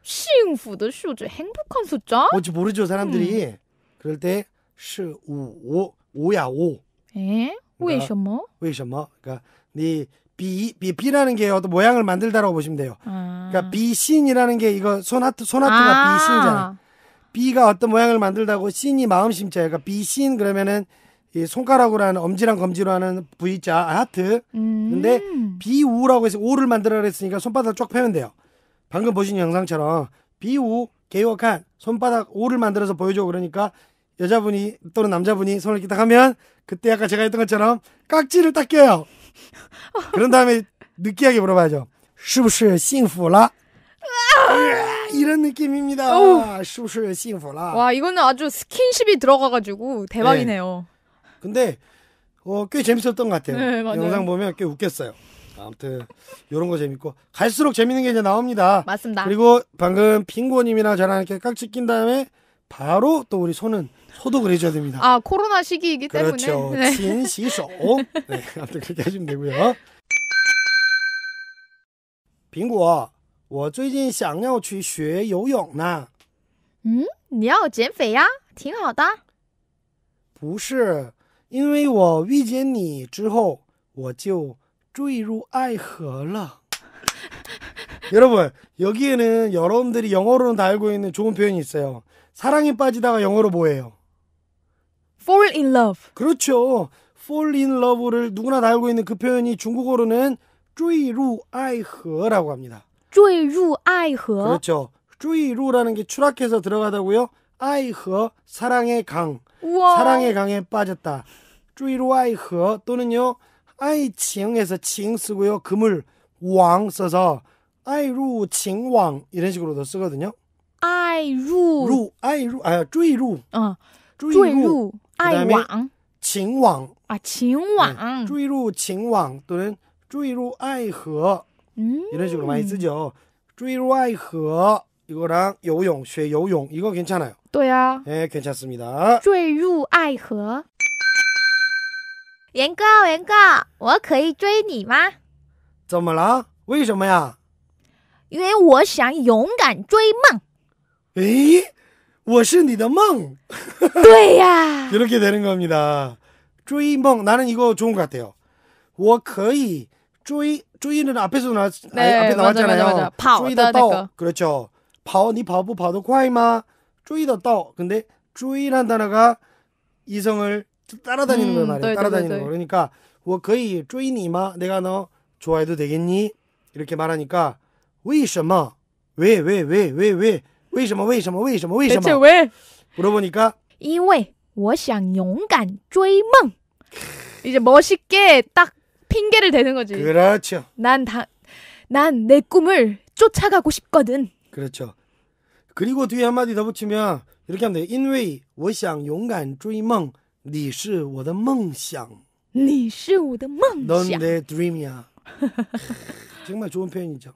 幸福的数字 행복한 숫자? 뭔지 모르죠 사람들이. 음. 그럴 때 15, 5, 5야 5. 에? 왜러니까为什么?为什么? 그러니까 네 비, 비, 비라는게 어떤 모양을 만들다라고 보시면 돼요. 아. 그러니까 비신이라는게 이거 소나트, 소나트가 아. B신이잖아요. 비가 어떤 모양을 만들다고 신이 마음심자 그러니까 비신 그러면은 이 손가락으로 하는 엄지랑 검지로 하는 V자 하트. 음. 근데 비우라고 해서 오를 만들어 그랬으니까 손바닥 쫙 펴면 돼요. 방금 보신 영상처럼 비우 개요한 손바닥 오를 만들어서 보여줘 그러니까 여자분이 또는 남자분이 손을 이렇게 딱 하면 그때 아까 제가 했던 것처럼 깍지를 딱 껴요. 그런 다음에 느끼하게 물어봐야죠. 是不是幸福了? 예, 이런 느낌입니다. 어우. 是不是幸福了?와 이거는 아주 스킨십이 들어가가지고 대박이네요. 네. 근데 어, 꽤 재밌었던 것 같아요. 네, 영상 보면 꽤 웃겼어요. 아무튼 요런거 재밌고 갈수록 재밌는 게 이제 나옵니다. 맞습니다. 그리고 방금 핑고님이나 저랑 이렇게 깍지 낀 다음에 바로 또 우리 손은 소독을 해줘야 됩니다. 아 코로나 시기이기 그렇죠. 때문에 그렇죠. 친 네. 시소. 네, 아무튼 그렇게 하시면 되고요. 苹果，我最近想要去学游泳呢。 음, 你要减肥呀，挺好的。不是，因为我遇见你之后，我就坠入爱河了。 여러분, 여기에는 여러분들이 영어로는 다 알고 있는 좋은 표현이 있어요. 사랑에 빠지다가 영어로 뭐예요? fall in love. 그렇죠. fall in love를 누구나 다 알고 있는 그 표현이 중국어로는 루아이河라고 합니다. 坠入爱河. 그렇죠. 坠루라는게 추락해서 들어가다고요. 아이河 사랑의 강. 우와. 사랑의 강에 빠졌다. 루아이河 또는요. 아이칭에서칭 쓰고요. 금을 왕 써서 아이루 칭왕 이런 식으로도 쓰거든요. 爱入入爱入哎呀，坠入啊，坠入爱网情网啊，情网坠入情网，对人坠入爱河，嗯，有的时吗一次就坠入爱河。一个人游泳学游泳，一个괜찮아 요， 对啊，哎，괜찮습니 다。 坠入爱河，严哥，严哥，我可以追你吗？怎么了？为什么呀？因为我想勇敢追梦。 에이? 我是你的梦. 또야. 이렇게 되는 겁니다. 쪼이멍 나는 이거 좋은 것 같아요. 我可以 쪼이 쪼이는 앞에서 나 네, 아, 앞에 나왔잖아요. 쪼이다 떠. 그렇죠. 파워 니 바보 바도 과이마 쪼이다 떠. 근데 쪼이란 단어가 이성을 따라다니는 음, 네, 네, 네, 거 말이에요. 따라다니는 거. 그러니까 我可以 쪼이니마 내가 너 좋아해도 되겠니? 이렇게 말하니까 为什么왜왜 왜 왜왜 왜, 왜, 왜, 왜, 왜 为什么？为什么？为什么？为什么？왜? 물어보니까 因为我想勇敢追梦。 이제 멋있게 딱 핑계를 대는 거지. 그렇죠. 난 다, 난내 꿈을 쫓아가고 싶거든. 그렇죠. 그리고 뒤에 한마디 더 붙이면 이렇게 하면 돼. 因为我想勇敢追梦,你是我的梦想.你是我的梦想. 넌내 d r 이야 정말 좋은 표현이죠.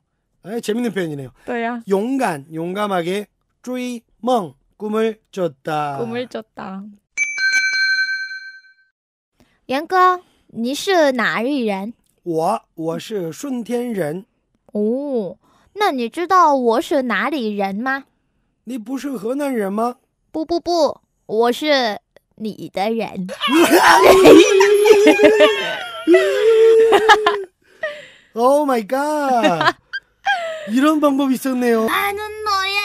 네, 재밌는 표현이네요. 또야. 용간, 용감하게 쪼이 멍 꿈을 쫓다. 꿈을 쫓다. 元哥你是哪里人我我是顺天人 오, 那你知道我是哪里人吗你不是河南人吗不不不我是你的人 o h my god！ 이런 방법이 있었네요. 나는 너의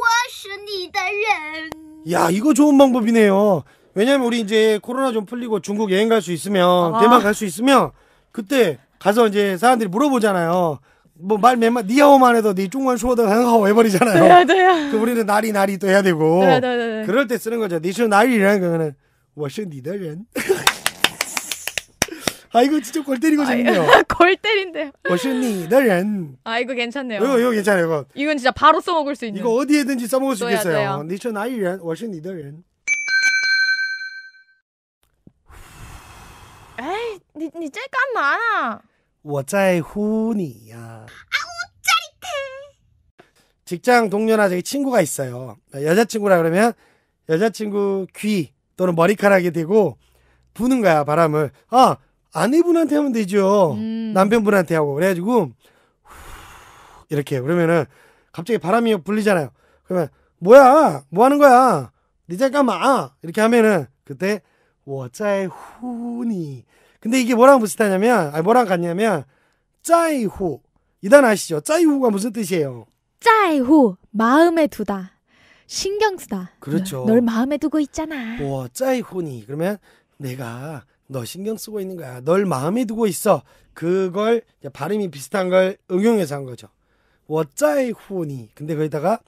我是你的人. 야, 이거 좋은 방법이네요. 왜냐면 우리 이제 코로나 좀 풀리고 중국 여행 갈 수 있으면 아. 대만 갈 수 있으면 그때 가서 이제 사람들이 물어보잖아요. 뭐 말 몇만 니하오만 해도 니 중간 쇼더 한하오 해버리잖아요. 네, 네. 그 우리는 나리 나리 또 해야 되고. 네, 네, 네. 네. 그럴 때 쓰는 거죠. 니슈 나리라는 거는 我是你的人. 아 이거 진짜 골 때리고 싶네요. 골때린대요워슈니더렌아 이거 괜찮네요. 이거 이거 괜찮아요. 이거. 이건 진짜 바로 써먹을 수 있는. 이거 어디에든지 써먹을 수 있겠어요. 니천아이렌 워슈니더렌 에이, 니, 니, 짤깐 많아. 我在乎你呀. 아우, 짜릿해. 직장 동료나 저기 친구가 있어요. 여자친구라 그러면 여자친구 귀 또는 머리카락이 되고 부는 거야, 바람을. 아, 아내분한테 하면 되죠. 음. 남편분한테 하고 그래가지고 이렇게 그러면은 갑자기 바람이 불리잖아요. 그러면 뭐야? 뭐 하는 거야? 니 잠깐만! 아! 이렇게 하면은 그때 워짜의 훈이 근데 이게 뭐랑 비슷하냐면 아니 뭐랑 같냐면 짜이후 이단 아시죠? 짜이후가 무슨 뜻이에요? 짜이후 마음에 두다 신경 쓰다 그렇죠 널 마음에 두고 있잖아 와 짜이후니 그러면 내가 너 신경 쓰고 있는 거야. 널 마음에 두고 있어. 그걸 발음이 비슷한 걸 응용해서 한 거죠. 워짜의 후니. 근데 거기다가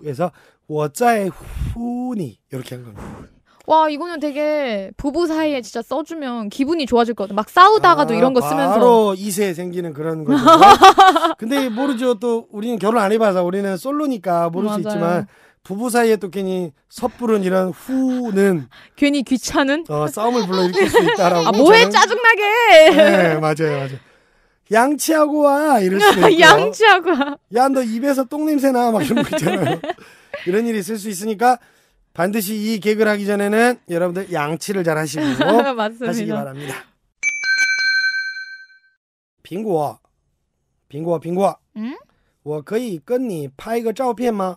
후에서 워짜의 후니 이렇게 한 겁니다. 와 이거는 되게 부부 사이에 진짜 써주면 기분이 좋아질 것 같아. 막 싸우다가도 아, 이런 거 아, 쓰면서 바로 이세 생기는 그런 거죠. 근데 모르죠. 또 우리는 결혼 안 해봐서 우리는 솔로니까 모를 맞아요. 수 있지만 부부 사이에 또 괜히 섣부른 이런 후는 괜히 귀찮은 어, 싸움을 불러일으킬 수 있다라고. 아 뭐해 저는- 짜증나게. 네, 맞아요, 맞아요. 양치하고 와 이럴 수도 있고. 양치하고. 야, 너 입에서 똥냄새 나. 막 이런 거 있잖아요. 이런 일이 있을 수 있으니까 반드시 이 개그를 하기 전에는 여러분들 양치를 잘 하시고 하시기 맞습니다. 바랍니다. 빙고아, 빙고와 빙고아. 응? 我可以跟你拍个照片吗？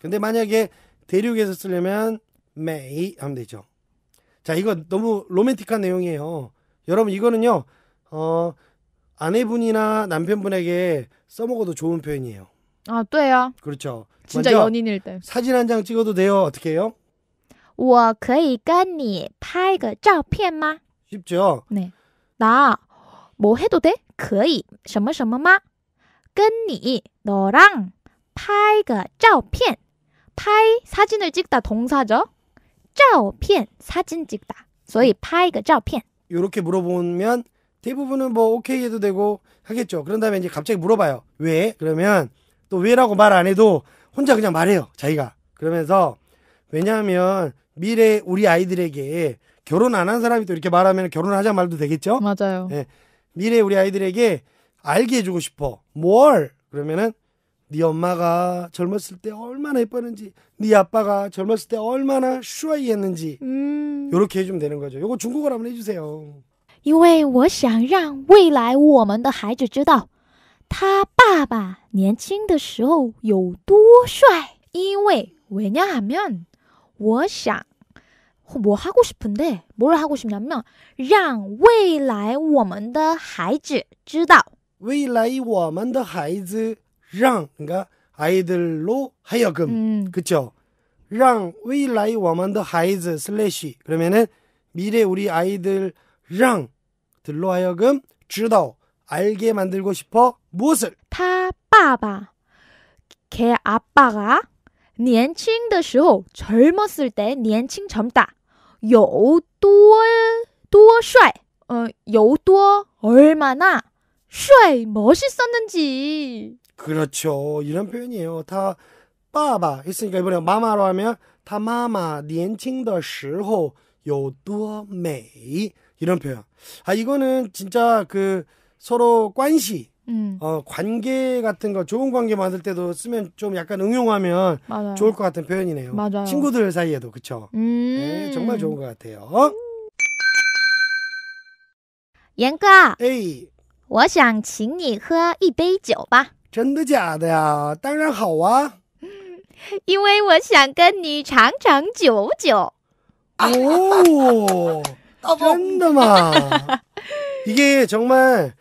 근데 만약에 대륙에서 쓰려면 may 하면 되죠. 자, 이거 너무 로맨틱한 내용이에요. 여러분 이거는요. 어, 아내분이나 남편분에게 써먹어도 좋은 표현이에요. 아, 또요? 그렇죠. 진짜 연인일 때. 사진 한 장 찍어도 돼요. 어떻게 해요? 我可以跟你拍个照片吗? 쉽죠? 네. 나 뭐 해도 돼? 可以什么什么吗?跟你 너랑 拍个照片拍 사진을 찍다 동사죠. 照片 사진 찍다. 所以拍个照片. 이렇게 물어보면 대부분은 뭐 오케이 해도 되고 하겠죠. 그런 다음에 이제 갑자기 물어봐요. 왜? 그러면 또 왜라고 말 안 해도 혼자 그냥 말해요. 자기가. 그러면서 왜냐하면 미래 우리 아이들에게 결혼 안 한 사람이 또 이렇게 말하면 결혼하자 말도 되겠죠? 맞아요. 예. 미래 우리 아이들에게 알게 해주고 싶어. 뭘? 그러면은 네 엄마가 젊었을 때 얼마나 예뻤는지, 네 아빠가 젊었을 때 얼마나 슈아이했는지 음. 이렇게 해주면 되는 거죠. 요거 중국어로 한번 해주세요. 因为我想让未来我们的孩子知道他爸爸年轻的时候有多帅。因为왜냐하면 我想뭐 하고 싶은데 뭘 하고 싶냐면 让未来我们的孩子知道未来我们的孩子랑 그러니까 아이들로 하여금 음. 그쵸? 랑 위라이 워먼더 하이즈 슬래시 그러면은 미래 우리 아이들 랑 들로 하여금 주도, 알게 만들고 싶어 무엇을? 他 빠바. 걔 아빠가 年轻的时候 젊었을 때年轻 젊다 有多多帅 어, 有多 얼마나 帅 멋있었는지 그렇죠. 이런 표현이에요. 다 빠바 했으니까 이번에 마마로 하면 다 마마 年轻的时候有多美 이런 표현. 아 이거는 진짜 그 서로 관시 음. 어, 관계 같은 거 좋은 관계 만들 때도 쓰면 좀 약간 응용하면 맞아요. 좋을 것 같은 표현이네요. 맞아요. 친구들 사이에도 그쵸? 음. 네, 정말 좋은 것 같아요. 연가, 음. 에이, 我想请你喝一杯酒吧。真的假的呀？当然好啊，因为我想跟你长长久久。哦真的吗 이게 정말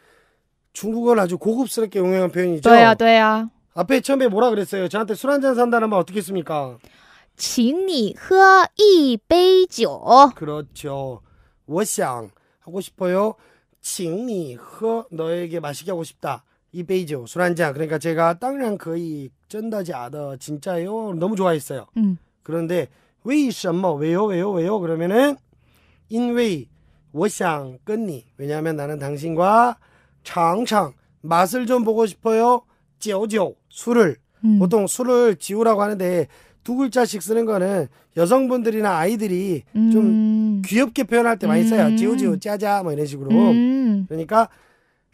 중국어를 아주 고급스럽게 응용한 표현이죠. 对呀、对呀、 네, 네, 네. 앞에 처음에 뭐라 그랬어요? 저한테 술 한잔 산다는 말 어떻게 했니까请你喝一杯酒。 그렇죠. 我想 하고 싶어요. 请你喝 너에게 마시게 하고 싶다. 이베이죠 술한잔 그러니까 제가 땅랑 거의 쩐다지아더 진짜요 너무 좋아했어요. 음. 그런데 왜什么 이 왜요 왜요 왜요 그러면은 인웨이 워샹 끈니 왜냐하면 나는 당신과 장창 맛을 좀 보고 싶어요. 지오지 술을 음. 보통 술을 지우라고 하는데 두 글자씩 쓰는 거는 여성분들이나 아이들이 음. 좀 귀엽게 표현할 때 많이 써요. 음. 지우지우 짜자 뭐 이런 식으로. 음. 그러니까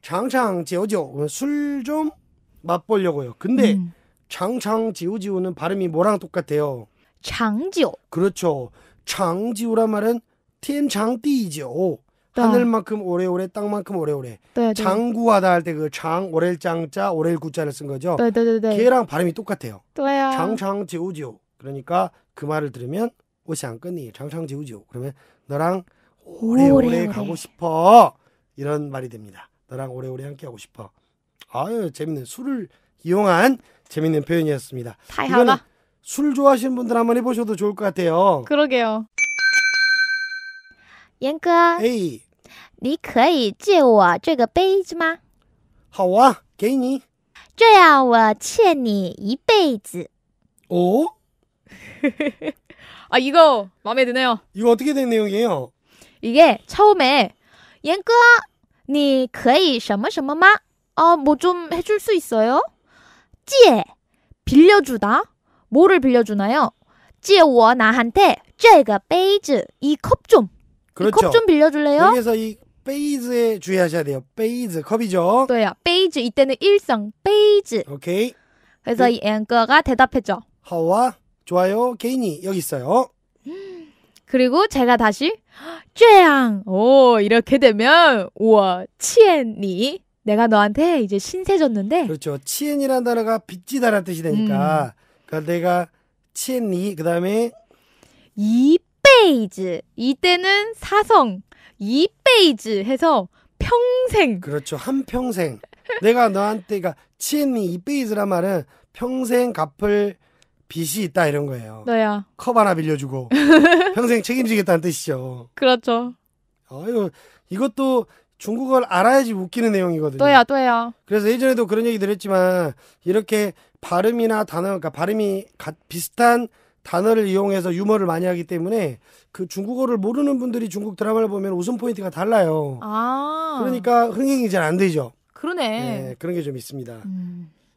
장창지오지오 술좀 맛보려고요. 근데 음. 장창지오지오는 발음이 뭐랑 똑같아요? 장지오. 그렇죠. 장지오란 말은 텐장띠죠오 네. 하늘만큼 오래오래 땅만큼 오래오래. 네, 네. 장구하다 할 때 그 장 오렐 장자 오렐 구자를 쓴 거죠. 네, 네, 네, 네. 걔랑 발음이 똑같아요. 네. 장창지오지오. 그러니까 그 말을 들으면 옷이 안 끊니 장창지우지오. 그러면 너랑 오래오래 오래 가고 싶어. 이런 말이 됩니다. 나랑 오래오래 함께하고 싶어. 아유 재밌는 술을 이용한 재밌는 표현이었습니다. 다이하나술 좋아하시는 분들 한번 해보셔도 좋을 것 같아요. 그러게요. 严哥，哎，你可以借我这个杯子吗？好啊，给你。这样我欠你一辈子。 오? 아 이거 마음에 드네요. 이거 어떻게 된 내용이에요? 이게 처음에 옌꺼 你可以什么什么吗？아, 뭐좀 해줄 수 있어요?借, 빌려주다. 뭐를 빌려주나요? 借我 나한테 这个杯子, 이컵 좀. 그컵좀 그렇죠. 빌려줄래요? 여기서 이 베이즈에 주의하셔야 돼요. 베이즈 컵이죠. 또요. 베이즈 이때는 일상 베이즈. 오 그래서 그 이 앵커가 대답했죠. 하와 좋아요. 개인이 여기 있어요. 그리고 제가 다시 쥐양오 이렇게 되면 우와 치엔니 내가 너한테 이제 신세졌는데 그렇죠 치엔이라는 단어가 빚지다라는 뜻이 되니까 음. 그러니까 내가 치엔니 그다음에 이 페이즈 이때는 사성 이 페이즈 해서 평생 그렇죠 한 평생 내가 너한테 그러니까 치엔니 이 페이즈란 말은 평생 갚을 빚이 있다 이런 거예요. 너야. 컵 하나 빌려주고 평생 책임지겠다는 뜻이죠. 그렇죠. 어유 이것도 중국어를 알아야지 웃기는 내용이거든요. 또야 또야. 그래서 예전에도 그런 얘기 들렸지만 이렇게 발음이나 단어 그러니까 발음이 가, 비슷한 단어를 이용해서 유머를 많이 하기 때문에 그 중국어를 모르는 분들이 중국 드라마를 보면 웃음 포인트가 달라요. 아. 그러니까 흥행이 잘 안 되죠. 그러네. 네, 그런 게 좀 있습니다. 음.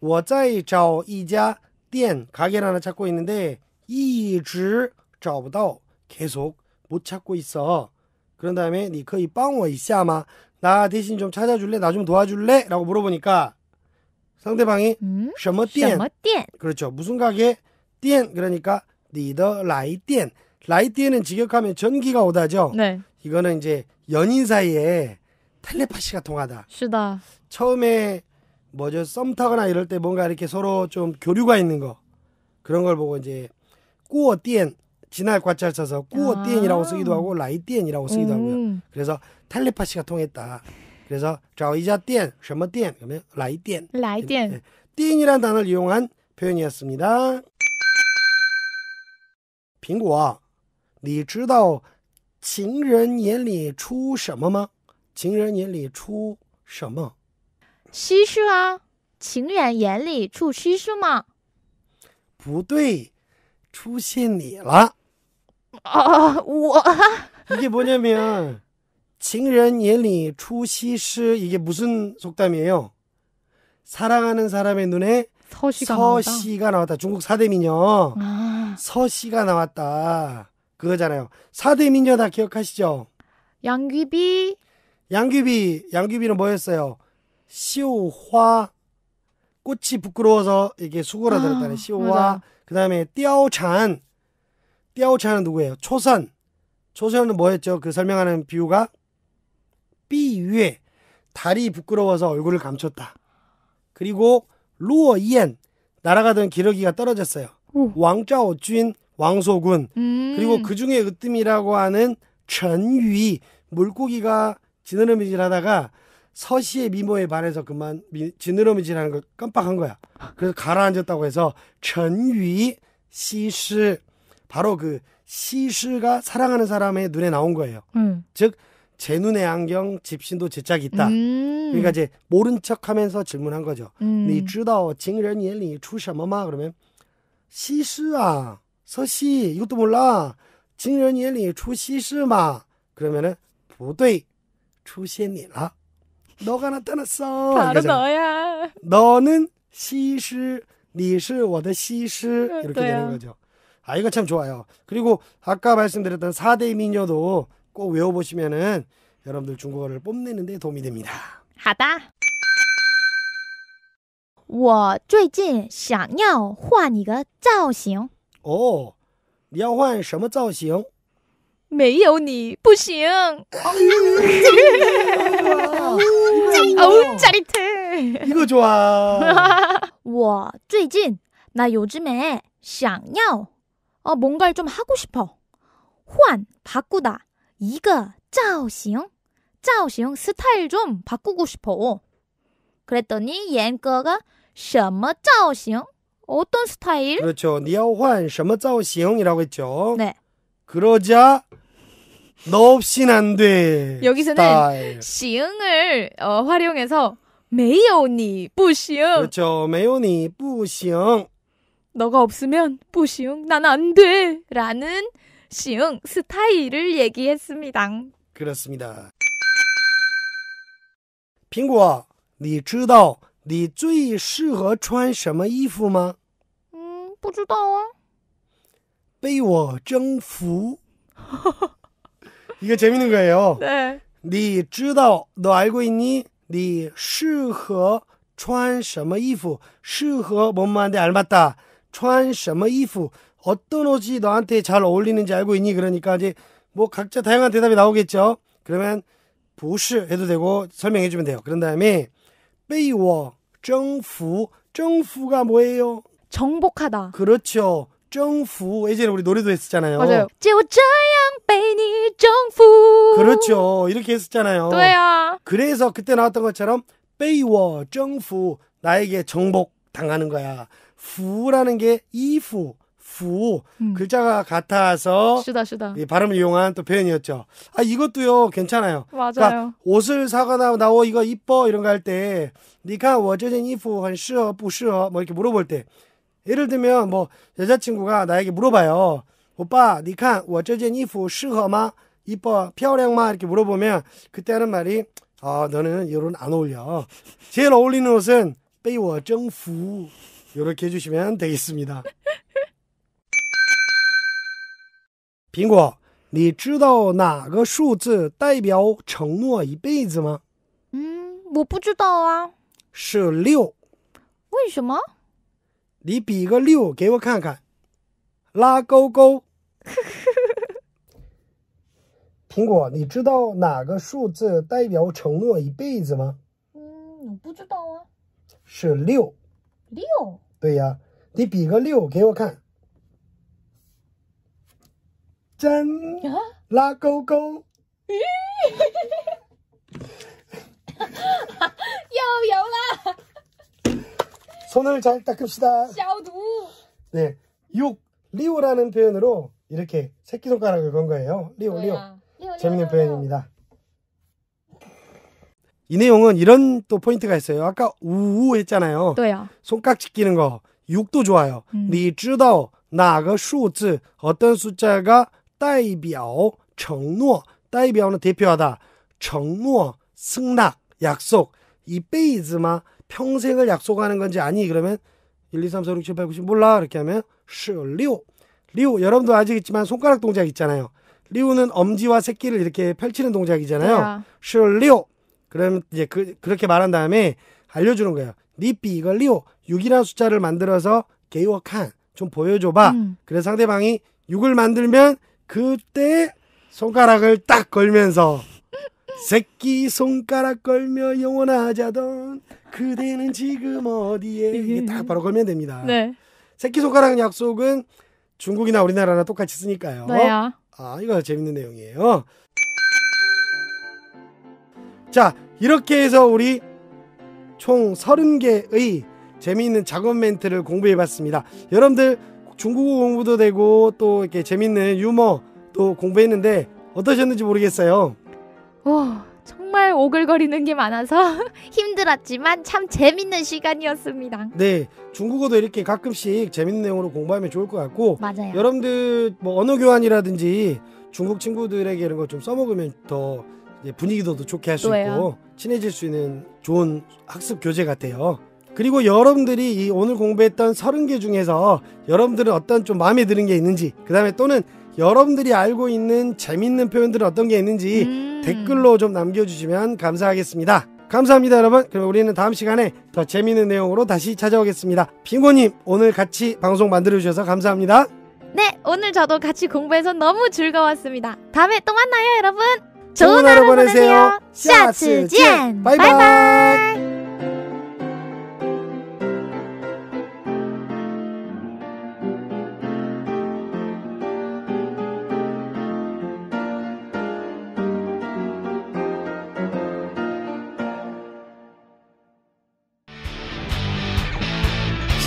我在找一家店 가게를 하나 찾고 있는데 一直找不到 계속 못 찾고 있어. 그런 다음에 니커이 빵워 이샤마 나 대신 좀 찾아줄래? 나 좀 도와줄래? 라고 물어보니까 상대방이 음? 什么店? 음? 그렇죠. 무슨 가게? 店 그러니까 니더 라店 라이店은 직역하면 전기가 오다죠. 네. 이거는 이제 연인 사이에 텔레파시가 통하다. 시다. 처음에 뭐죠 썸 타거나 이럴 때 뭔가 이렇게 서로 좀 교류가 있는 거 그런 걸 보고 이제 꾸어 띠엔 진할 과찰 써서 꾸어 아. 띠엔이라고 쓰기도 하고 라이 띠엔이라고 쓰기도 하고요. 음. 그래서 텔레파시가 통했다. 그래서 좌이자 띠엔, 什么 띠엔, 그러면 라이 띠엔. 라이 띠엔. 예, 띠엔이란 단어를 이용한 표현이었습니다. 苹果，你知道情人眼里出什么吗？情人眼里出什么？西施啊，情人眼里出西施吗？不对，出现你了。啊，我 이게 뭐냐면情人 眼里 추시시 이게 무슨 속담이에요? 사랑하는 사람의 눈에 서시가, 서시가 나왔다. 중국 사대 미녀. 아, 서시가 나왔다. 그거잖아요. 사대 미녀 다 기억하시죠? 양귀비, 양귀비, 양귀비는 뭐였어요? 시오화 꽃이 부끄러워서 이게 수그러 들었다는 아, 시오화 그 다음에 띠아오찬 띠아오찬은 누구예요? 초선 초선은 뭐였죠? 그 설명하는 비유가 삐 위에 달이 부끄러워서 얼굴을 감췄다. 그리고 루어 이엔 날아가던 기러기가 떨어졌어요. 왕자오 주인 왕소군 음. 그리고 그 중에 으뜸이라고 하는 전위 물고기가 지느러미질하다가 서시의 미모에 반해서 그만 지느러미지하는걸 깜빡한 거야. 그래서 가라앉았다고 해서 전위 시시 바로 그 시시가 사랑하는 사람의 눈에 나온 거예요. 음. 즉, 제 눈의 안경 집신도 제짝 있다. 음. 그러니까 이제 모른 척하면서 질문한 거죠. 음. 你知道情人眼里出什么吗? 네, 네, 그러면 시시아 서시 이것도 몰라. 情人眼里出西施嘛? 네, 그러면은 不对,出现你了。 너가 나타났어. 바로 너야. 너는 시시, 니시, 워더 시시 이렇게 되는 거죠. 아 이거 참 좋아요. 그리고 아까 말씀드렸던 4대 미녀도 꼭 외워보시면은 여러분들 중국어를 뽐내는데 도움이 됩니다. 하다. 我最近想要换一个造型。 어, 你要换什么造型?没有你不行。 아우 짜릿해. 이거 좋아. 와, 最진나 요즘에 想要, 어, 뭔가를 좀 하고 싶어. 호환 바꾸다. 이거, 짜오시용 造型,造型, 스타일 좀 바꾸고 싶어. 그랬더니 옌거가 什么造型? 어떤 스타일? 그렇죠. 你要换什么造型이라고 했죠. 네. 그러자 너 없인 안 돼. 여기서는 스타일. 시응을 어, 활용해서 메이오니 뿌시응. 그렇죠. 메이오니 뿌시응. 너가 없으면 뿌시응 난안 돼. 라는 시응 스타일을 얘기했습니다. 그렇습니다. 苹果,你知道你最适合穿什么衣服吗? 음, 不知道啊。被我征服。 이게 재밌는 거예요. 네. 你知道너 네, 알고 있니? 你适合穿什么衣服适合 네, 뭐뭐한데 알맞다. 穿什么衣服 어떤 옷이 너한테 잘 어울리는지 알고 있니? 그러니까 이제 뭐 각자 다양한 대답이 나오겠죠. 그러면 부시 해도 되고 설명해 주면 돼요. 그런 다음에 베이워 정부 정부가 뭐예요? 정복하다. 그렇죠. 정부 예전에 우리 노래도 했었잖아요. 맞아요. 就这样 스페인이 정부. 그렇죠. 이렇게 했었잖아요. 또요. 그래서 그때 나왔던 것처럼 베이워 정부 나에게 정복 당하는 거야. 후라는 게 이후 후 음. 글자가 같아서 슈다 슈다 이 발음을 이용한 또 표현이었죠. 아 이것도요 괜찮아요. 맞아요. 그러니까 옷을 사고나 나오 이거 이뻐 이런 거 할때 니카 워저젠 이프 한 쉬어 부쉬어 뭐 이렇게 물어볼 때 예를 들면 뭐 여자친구가 나에게 물어봐요. 爸爸，你看我这件衣服适合吗？衣服漂亮吗？이렇게물어보면그때는말이어너는이런안어울려제일어울리는옷은배워정복이렇게주시면되겠습니다你 知道哪个数字代表承诺一辈子吗？嗯，我不知道啊。是六。为什么？你比个六给我看看。拉勾勾。哈，苹果，你知道哪个数字代表承诺一辈子吗？嗯，不知道啊。是六。六。对呀，你比个六给我看。真。拉勾勾。又 有了。손을잘닦읍시 다。 消毒。네육六오라는표현으로 이렇게 새끼손가락을 건 거예요. 리오, 리오. 네, 아. 재밌는 표현입니다. 이 내용은 이런 또 포인트가 있어요. 아까 우우 했잖아요. 对呀. 손깍지 끼는 거. 6도 좋아요. 음. 你知道哪个数字 네, 어떤 숫자가 代表承诺 代表는 대표하다. 承诺 승낙 약속. 이이즈마 평생을 약속하는 건지 아니 그러면 1 2 3 4 6 7 8 9 10 몰라 이렇게 하면 16 리우 여러분도 아시겠지만 손가락 동작 있잖아요. 리우는 엄지와 새끼를 이렇게 펼치는 동작이잖아요. 슐 네. 리우. 그럼 이제 그, 그렇게 말한 다음에 알려주는 거예요. 니삐 이걸 리오 6이라는 숫자를 만들어서 게이워칸 좀 보여줘봐. 음. 그래서 상대방이 6을 만들면 그때 손가락을 딱 걸면서 새끼 손가락 걸며 영원하자던 그대는 지금 어디에 이게 딱 바로 걸면 됩니다. 네. 새끼 손가락 약속은 중국이나 우리나라나 똑같이 쓰니까요. 뭐 아, 이거 재밌는 내용이에요. 자, 이렇게 해서 우리 총 30개의 재미있는 작업 멘트를 공부해 봤습니다. 여러분들 중국어 공부도 되고 또 이렇게 재밌는 유머 또 공부했는데 어떠셨는지 모르겠어요. 오. 정말 오글거리는 게 많아서 힘들었지만 참 재밌는 시간이었습니다. 네, 중국어도 이렇게 가끔씩 재밌는 내용으로 공부하면 좋을 것 같고 맞아요. 여러분들 뭐 언어 교환이라든지 중국 친구들에게 이런 걸 좀 써먹으면 더 분위기도 더 좋게 할 수 있고 친해질 수 있는 좋은 학습 교재 같아요. 그리고 여러분들이 이 오늘 공부했던 30개 중에서 여러분들은 어떤 좀 마음에 드는 게 있는지, 그 다음에 또는 여러분들이 알고 있는 재밌는 표현들은 어떤 게 있는지 음. 댓글로 좀 남겨주시면 감사하겠습니다. 감사합니다, 여러분. 그럼 우리는 다음 시간에 더 재밌는 내용으로 다시 찾아오겠습니다. 빙고님, 오늘 같이 방송 만들어주셔서 감사합니다. 네, 오늘 저도 같이 공부해서 너무 즐거웠습니다. 다음에 또 만나요, 여러분. 좋은, 좋은 하루, 하루 보내세요. 보내세요. 바이바이! 次이拜拜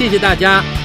谢谢大家。